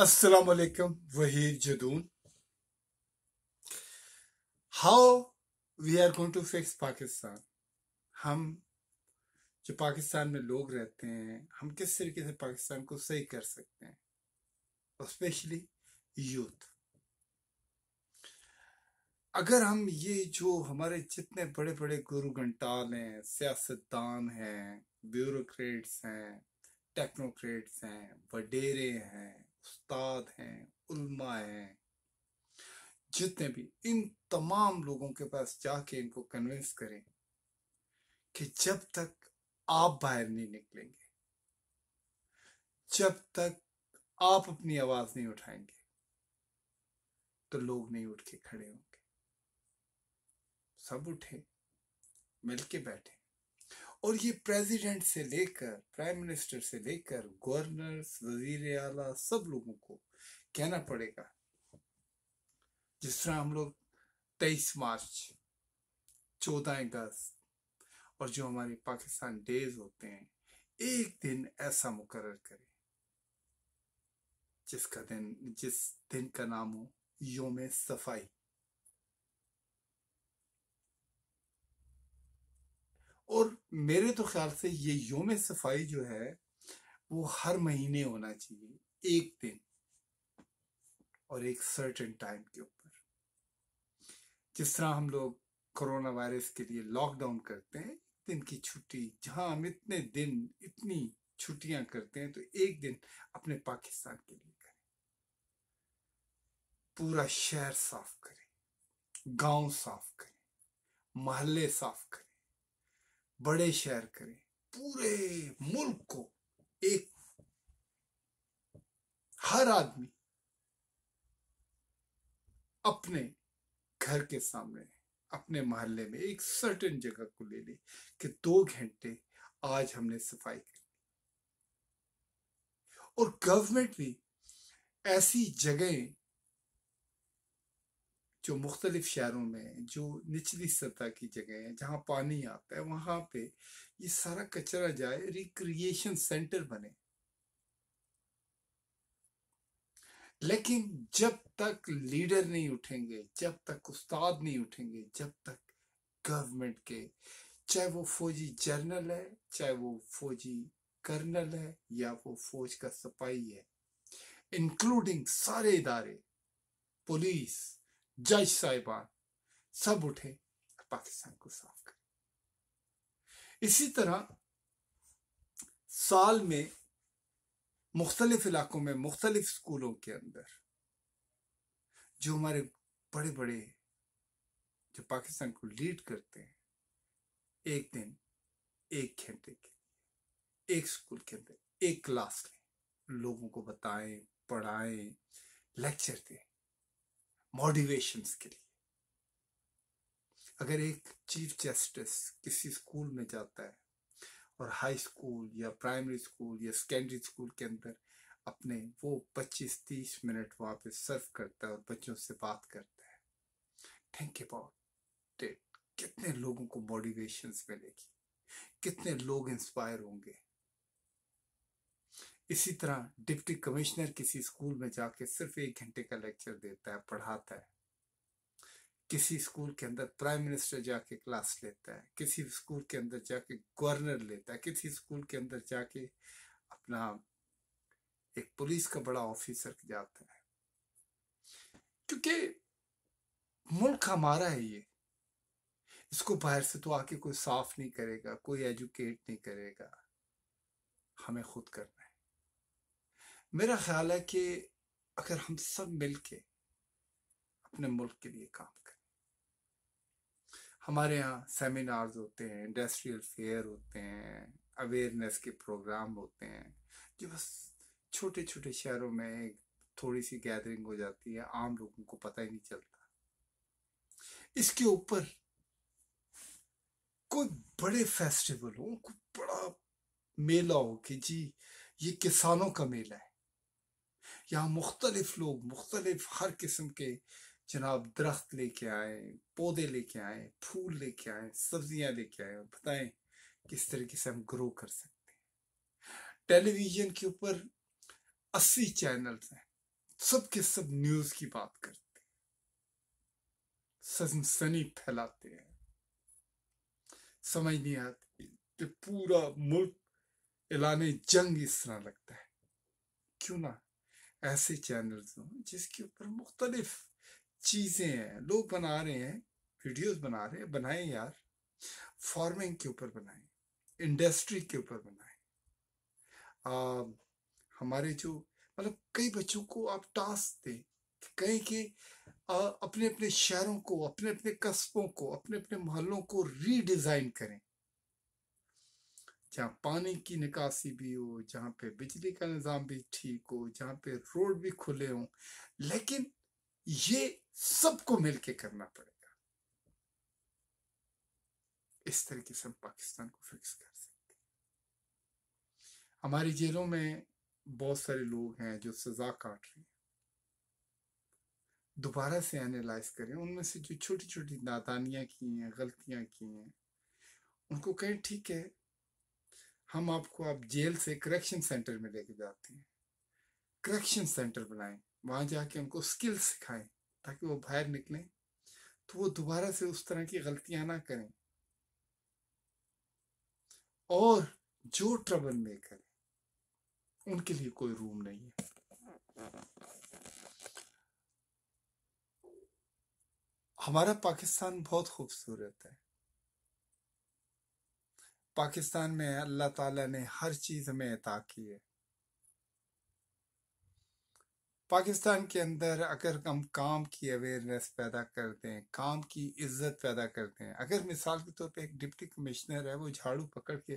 अस्सलाम वालेकुम Waheed Jadoon how we are going to fix Pakistan हम जो पाकिस्तान में लोग रहते हैं हम किस तरीके से पाकिस्तान को सही कर सकते हैं स्पेशली यूथ अगर हम ये जो हमारे जितने बड़े बड़े गुरु घंटाल हैं सियासतदान हैं ब्यूरोक्रेट्स हैं टेक्नोक्रेट्स हैं वडेरे हैं उस्ताद हैं उलमा हैं जितने भी इन तमाम लोगों के पास जाके इनको कन्विंस करें कि जब तक आप बाहर नहीं निकलेंगे जब तक आप अपनी आवाज नहीं उठाएंगे तो लोग नहीं उठ के खड़े होंगे सब उठे मिलके बैठे और ये प्रेसिडेंट से लेकर प्राइम मिनिस्टर से लेकर गवर्नर वजीर आला सब लोगों को कहना पड़ेगा जिस तरह हम लोग तेईस मार्च चौदह अगस्त और जो हमारे पाकिस्तान डेज होते हैं एक दिन ऐसा मुकर करें जिसका दिन जिस दिन का नाम हो योम सफाई और मेरे तो ख्याल से ये योम सफाई जो है वो हर महीने होना चाहिए एक दिन और एक सर्टेन टाइम के ऊपर जिस तरह हम लोग कोरोना वायरस के लिए लॉकडाउन करते हैं दिन की छुट्टी जहां हम इतने दिन इतनी छुट्टियां करते हैं तो एक दिन अपने पाकिस्तान के लिए करें पूरा शहर साफ करें गांव साफ करें मोहल्ले साफ करें बड़े शहर करें पूरे मुल्क को एक हर आदमी अपने घर के सामने अपने मोहल्ले में एक सर्टेन जगह को ले ले कि दो घंटे आज हमने सफाई कर ली और गवर्नमेंट भी ऐसी जगहें जो मुख्तलिफ शहरों में जो निचली सतह की जगह है जहाँ पानी आता है वहाँ पे ये सारा कचरा जाए रिक्रिएशन सेंटर बने लेकिन जब तक लीडर नहीं उठेंगे जब तक उस्ताद नहीं उठेंगे जब तक गवर्नमेंट के चाहे वो फौजी जनरल है चाहे वो फौजी कर्नल है या वो फौज का सिपाही है इंक्लूडिंग सारे इदारे पुलिस जज साहिबान सब उठे पाकिस्तान को साफ करें इसी तरह साल में मुख्तलिफ इलाकों में मुख्तलिफ स्कूलों के अंदर जो हमारे बड़े बड़े जो पाकिस्तान को लीड करते हैं एक दिन एक घंटे के एक स्कूल के अंदर एक क्लास लें लोगों को बताएं पढ़ाएं लेक्चर दें मोटिवेशन के लिए अगर एक चीफ जस्टिस किसी स्कूल में जाता है और हाई स्कूल या प्राइमरी स्कूल या सेकेंडरी स्कूल के अंदर अपने वो 25-30 मिनट वहाँ पे सर्व करता है और बच्चों से बात करता है थैंक अबाउट इट कितने लोगों को मोटिवेशंस मिलेगी कितने लोग इंस्पायर होंगे इसी तरह डिप्टी कमिश्नर किसी स्कूल में जाके सिर्फ एक घंटे का लेक्चर देता है पढ़ाता है किसी स्कूल के अंदर प्राइम मिनिस्टर जाके क्लास लेता है किसी स्कूल के अंदर जाके गवर्नर लेता है किसी स्कूल के अंदर जाके अपना एक पुलिस का बड़ा ऑफिसर जाता है क्योंकि मुल्क हमारा है ये इसको बाहर से तो आके कोई साफ नहीं करेगा कोई एजुकेट नहीं करेगा हमें खुद करना मेरा ख्याल है कि अगर हम सब मिलके अपने मुल्क के लिए काम करें हमारे यहाँ सेमिनार्स होते हैं इंडस्ट्रियल फेयर होते हैं अवेयरनेस के प्रोग्राम होते हैं जो बस छोटे छोटे शहरों में थोड़ी सी गैदरिंग हो जाती है आम लोगों को पता ही नहीं चलता इसके ऊपर कोई बड़े फेस्टिवल हो कोई बड़ा मेला हो कि जी ये किसानों का मेला है यहाँ मुख्तलिफ लोग मुख्तलिफ हर किस्म के जनाब दरख्त लेके आए पौधे लेके आए फूल लेके आए सब्जियां लेके आए और बताएं किस तरीके से हम ग्रो कर सकते हैं टेलीविजन के ऊपर अस्सी चैनल्स हैं सब के सब न्यूज की बात करते हैं सनसनी फैलाते हैं समझ नहीं आती कि पूरा मुल्क एलान जंग इस तरह लगता है क्यों ना ऐसे चैनल्स हों जिसके ऊपर मुख्तलिफ चीज़ें हैं लोग बना रहे हैं वीडियोस बना रहे हैं बनाएं यार फार्मिंग के ऊपर बनाएं इंडस्ट्री के ऊपर बनाएं हमारे जो मतलब कई बच्चों को आप टास्क दें कहीं कि अपने अपने शहरों को अपने अपने कस्बों को अपने अपने मोहल्लों को रीडिज़ाइन करें जहाँ पानी की निकासी भी हो जहाँ पे बिजली का निज़ाम भी ठीक हो जहाँ पे रोड भी खुले हों लेकिन ये सबको मिलके करना पड़ेगा इस तरीके से हम पाकिस्तान को फिक्स कर सकते हमारी जेलों में बहुत सारे लोग हैं जो सजा काट रहे हैं दोबारा से एनालाइज करें उनमें से जो छोटी छोटी नादानियाँ की हैं गलतियाँ की हैं उनको कहें ठीक है हम आपको आप जेल से करेक्शन सेंटर में लेके जाते हैं करेक्शन सेंटर बनाए वहां जाके उनको स्किल सिखाएं ताकि वो बाहर निकलें तो वो दोबारा से उस तरह की गलतियां ना करें और जो ट्रबल मेकर है उनके लिए कोई रूम नहीं है हमारा पाकिस्तान बहुत खूबसूरत है पाकिस्तान में अल्लाह ताला ने हर चीज हमें अता की है पाकिस्तान के अंदर अगर हम काम की अवेयरनेस पैदा कर दें काम की इज्जत पैदा कर दें अगर मिसाल के तौर पे एक डिप्टी कमिश्नर है वो झाड़ू पकड़ के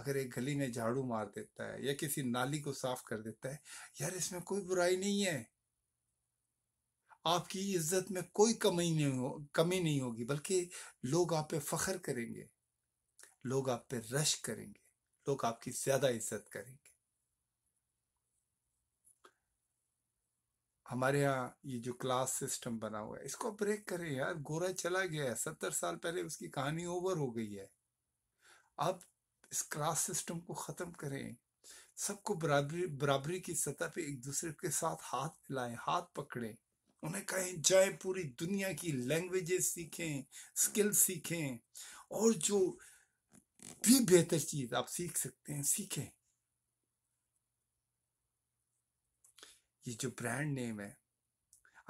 अगर एक गली में झाड़ू मार देता है या किसी नाली को साफ कर देता है यार इसमें कोई बुराई नहीं है आपकी इज्जत में कोई कमी नहीं हो कमी नहीं होगी बल्कि लोग आप पे फख्र करेंगे लोग आप पे रश करेंगे लोग आपकी ज्यादा इज्जत करेंगे हमारे यहाँ ये जो क्लास सिस्टम बना हुआ है इसको ब्रेक करें यार गोरा चला गया है सत्तर साल पहले उसकी कहानी ओवर हो गई है अब इस क्लास सिस्टम को खत्म करें सबको बराबरी बराबरी की सतह पे एक दूसरे के साथ हाथ मिलाएं हाथ पकड़ें उन्हें कहें जाए पूरी दुनिया की लैंग्वेजेस सीखें स्किल सीखें और जो भी बेहतर चीज आप सीख सकते हैं सीखें ये जो ब्रांड नेम है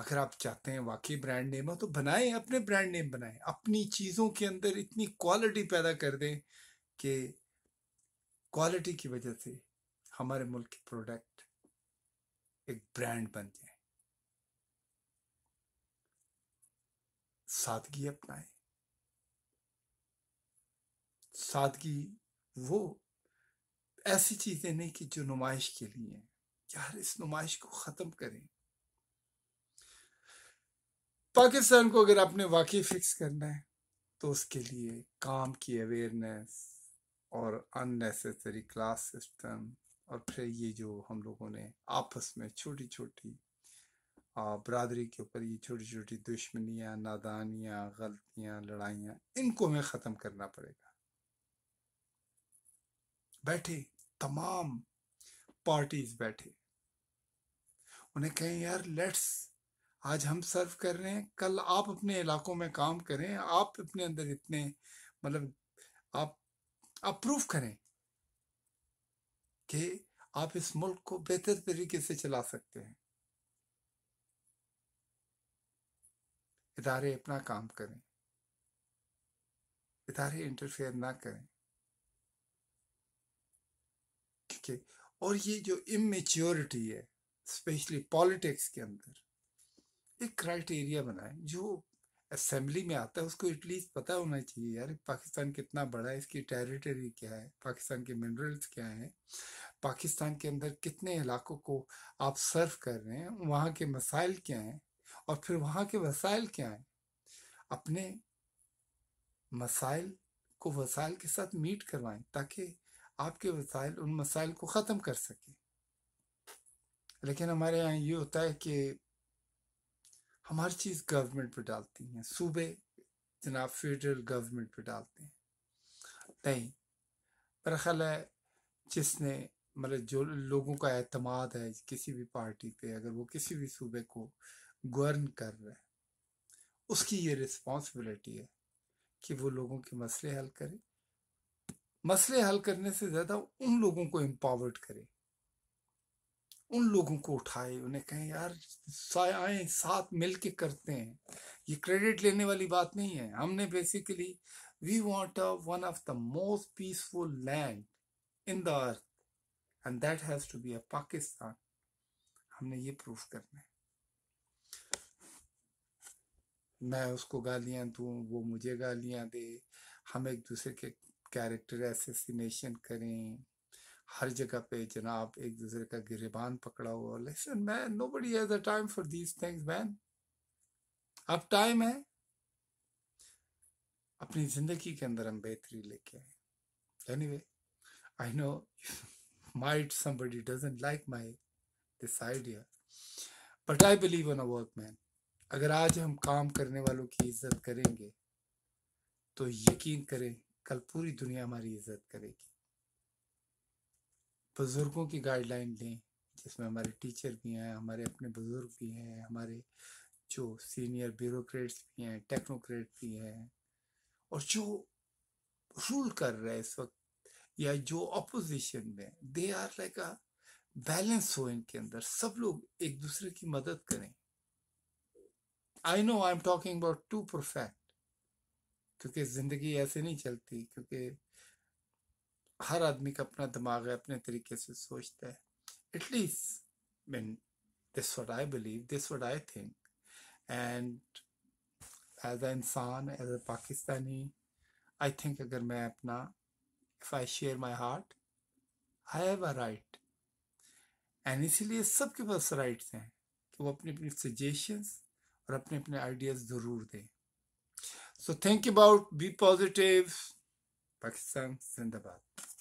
अगर आप चाहते हैं वाकई ब्रांड नेम हो तो बनाएं अपने ब्रांड नेम बनाएं अपनी चीज़ों के अंदर इतनी क्वालिटी पैदा कर दें कि क्वालिटी की वजह से हमारे मुल्क के प्रोडक्ट एक ब्रांड बन जाए सादगी अपनाएं सादगी वो ऐसी चीज़ें नहीं कि जो नुमाइश के लिए हैं यार इस नुमाइश को ख़त्म करें पाकिस्तान को अगर आपने वाकई फिक्स करना है तो उसके लिए काम की अवेयरनेस और अननेसेसरी क्लास सिस्टम और फिर ये जो हम लोगों ने आपस में छोटी छोटी बरदरी के ऊपर ये छोटी छोटी दुश्मनियाँ नादानियाँ गलतियाँ लड़ाइयाँ इनको हमें ख़त्म करना पड़ेगा बैठे तमाम पार्टीज बैठे उन्हें कहें यार लेट्स आज हम सर्व कर रहे हैं कल आप अपने इलाकों में काम करें आप अपने अंदर इतने मतलब आप अप्रूव करें कि आप इस मुल्क को बेहतर तरीके से चला सकते हैं इदारे अपना काम करें इदारे इंटरफेयर ना करें के और ये जो इमेच्योरिटी है स्पेशली पॉलिटिक्स के अंदर एक क्राइटेरिया बनाए जो असेंबली में आता है उसको एटलीस्ट पता होना चाहिए यार पाकिस्तान कितना बड़ा है इसकी टेरिटरी क्या है पाकिस्तान के मिनरल्स क्या हैं पाकिस्तान के अंदर कितने इलाकों को आप सर्व कर रहे हैं वहाँ के मसाइल क्या हैं और फिर वहाँ के वसाइल क्या हैं अपने मसाइल को वसाइल के साथ मीट करवाएं ताकि आपके वसाइल उन मसाइल को ख़त्म कर सकें लेकिन हमारे यहाँ ये होता है कि हम हर चीज़ गवर्नमेंट पर डालती हैं सूबे जनाब फेडरल गवर्नमेंट पर डालते हैं नहीं मेरा ख्याल है जिसने मतलब जो लोगों का अतमाद है किसी भी पार्टी पे अगर वो किसी भी सूबे को गवर्न कर रहे हैं उसकी ये रिस्पॉन्सिबिलिटी है कि वो लोगों के मसले हल करें मसले हल करने से ज़्यादा उन लोगों को एम्पावर्ड करें उन लोगों को उठाए उन्हें कहें यार आए साथ मिल के करते हैं ये क्रेडिट लेने वाली बात नहीं है हमने basically we want one of the most peaceful land in the earth and that has to be a Pakistan हमने ये प्रूफ करना है मैं उसको गालियां दूं वो मुझे गालियां दे हम एक दूसरे के कैरेक्टर एसेसिनेशन करें हर जगह पे जनाब एक दूसरे का गिरेबान पकड़ा हुआ listen man buddy has a time for these things man अब टाइम है अपनी जिंदगी के अंदर हम बेहतरी लेके आए we I know might somebody doesn't my this idea but I believe believe a work man अगर आज हम काम करने वालों की इज्जत करेंगे तो यकीन करें कल पूरी दुनिया हमारी इज्जत करेगी बुज़ुर्गों की गाइडलाइन लें जिसमें हमारे टीचर भी हैं हमारे अपने बुज़ुर्ग भी हैं हमारे जो सीनियर ब्यूरोक्रेट्स भी हैं टेक्नोक्रेट भी हैं और जो रूल कर रहे हैं इस वक्त या जो अपोजिशन में they are like a balance हो इनके अंदर सब लोग एक दूसरे की मदद करें I know I am talking about to perfect क्योंकि ज़िंदगी ऐसे नहीं चलती क्योंकि हर आदमी का अपना दिमाग है अपने तरीके से सोचता है at least mean this what I believe this what I think and as a इंसान as a Pakistani I think अगर मैं अपना if I share my heart I have a right and इसीलिए सबके पास राइट्स हैं कि वो अपनी अपनी सजेशंस और अपने अपने आइडियाज़ ज़रूर दें So think about, be positive. Pakistan Zindabad.